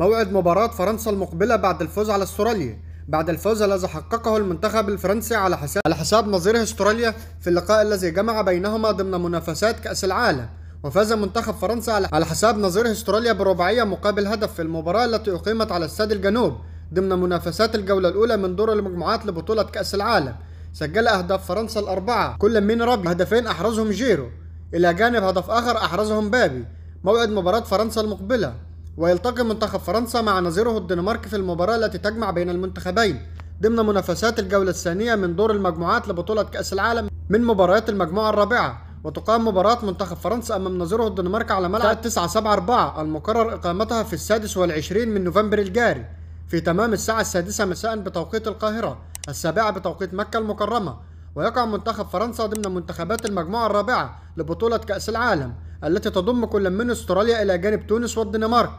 موعد مباراة فرنسا المقبلة بعد الفوز على استراليا بعد الفوز الذي حققه المنتخب الفرنسي على حساب على حساب نظيره استراليا في اللقاء الذي جمع بينهما ضمن منافسات كأس العالم وفاز منتخب فرنسا على حساب نظيره استراليا برباعية مقابل هدف في المباراة التي أقيمت على استاد الجنوب ضمن منافسات الجولة الأولى من دور المجموعات لبطولة كأس العالم سجل أهداف فرنسا الأربعة كل من ربي هدفين أحرزهم جيرو إلى جانب هدف آخر أحرزهم بابي موعد مباراة فرنسا المقبلة ويلتقي منتخب فرنسا مع نظيره الدنمارك في المباراة التي تجمع بين المنتخبين ضمن منافسات الجولة الثانية من دور المجموعات لبطولة كأس العالم من مباريات المجموعة الرابعة وتقام مباراة منتخب فرنسا أمام نظيره الدنمارك على ملعب 974 المقرر إقامتها في السادس والعشرين من نوفمبر الجاري في تمام الساعة السادسة مساء بتوقيت القاهرة السابعة بتوقيت مكة المكرمة ويقع منتخب فرنسا ضمن منتخبات المجموعة الرابعة لبطولة كأس العالم التي تضم كل من استراليا إلى جانب تونس والدنمارك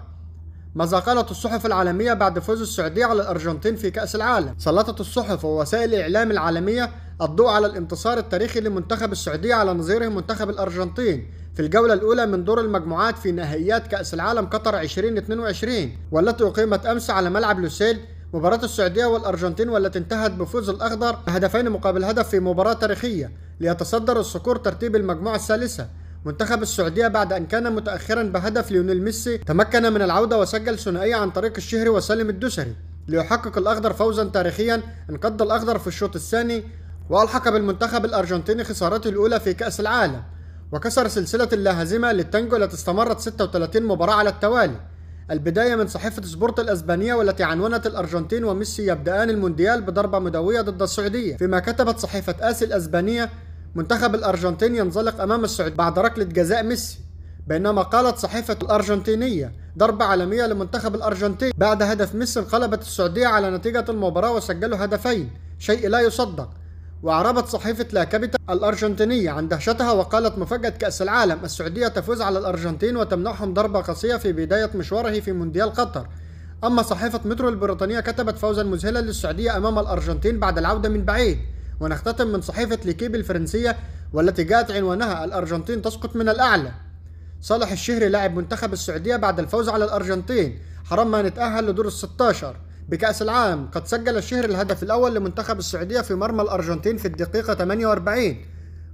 ماذا قالت الصحف العالمية بعد فوز السعودية على الأرجنتين في كأس العالم؟ سلطت الصحف ووسائل الإعلام العالمية الضوء على الانتصار التاريخي لمنتخب السعودية على نظيره منتخب الأرجنتين في الجولة الأولى من دور المجموعات في نهائيات كأس العالم قطر 2022 والتي أقيمت أمس على ملعب لوسيل مباراة السعودية والأرجنتين والتي انتهت بفوز الأخضر بهدفين مقابل هدف في مباراة تاريخية ليتصدر الصقور ترتيب المجموعة الثالثة منتخب السعودية بعد أن كان متأخرا بهدف ليونيل ميسي تمكن من العودة وسجل ثنائية عن طريق الشهري وسالم الدوسري ليحقق الأخضر فوزا تاريخيا انقض الأخضر في الشوط الثاني وألحق بالمنتخب الأرجنتيني خسارته الأولى في كأس العالم وكسر سلسلة اللاهزمة للتانجو التي استمرت 36 مباراة على التوالي البداية من صحيفة سبورت الأسبانية والتي عنونت الأرجنتين وميسي يبدأان المونديال بضربة مدوية ضد السعودية فيما كتبت صحيفة آس الأسبانية منتخب الأرجنتين ينزلق أمام السعودية بعد ركلة جزاء ميسي بينما قالت صحيفة الأرجنتينية ضربة عالمية لمنتخب الأرجنتين بعد هدف ميسي انقلبت السعودية على نتيجة المباراة وسجلوا هدفين شيء لا يصدق وأعربت صحيفة لا كابيتال الأرجنتينية عن دهشتها وقالت مفاجأة كأس العالم السعودية تفوز على الأرجنتين وتمنحهم ضربة قاسية في بداية مشواره في مونديال قطر أما صحيفة مترو البريطانية كتبت فوزا مذهلا للسعودية أمام الأرجنتين بعد العودة من بعيد ونختتم من صحيفة ليكيب الفرنسية والتي جاءت عنوانها الأرجنتين تسقط من الأعلى صالح الشهري لاعب منتخب السعودية بعد الفوز على الأرجنتين حرام ما نتأهل لدور الستاشر بكأس العالم قد سجل الشهر الهدف الأول لمنتخب السعودية في مرمى الأرجنتين في الدقيقة 48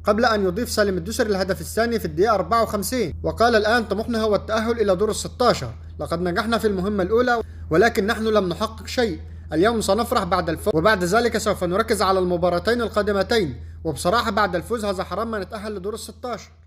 قبل أن يضيف سالم الدوسري الهدف الثاني في الدقيقة 54 وقال الآن طموحنا هو التأهل إلى دور الستاشر لقد نجحنا في المهمة الأولى ولكن نحن لم نحقق شيء اليوم سنفرح بعد الفوز وبعد ذلك سوف نركز على المباراتين القادمتين وبصراحة بعد الفوز هذا حرام ما نتأهل لدور الستاشر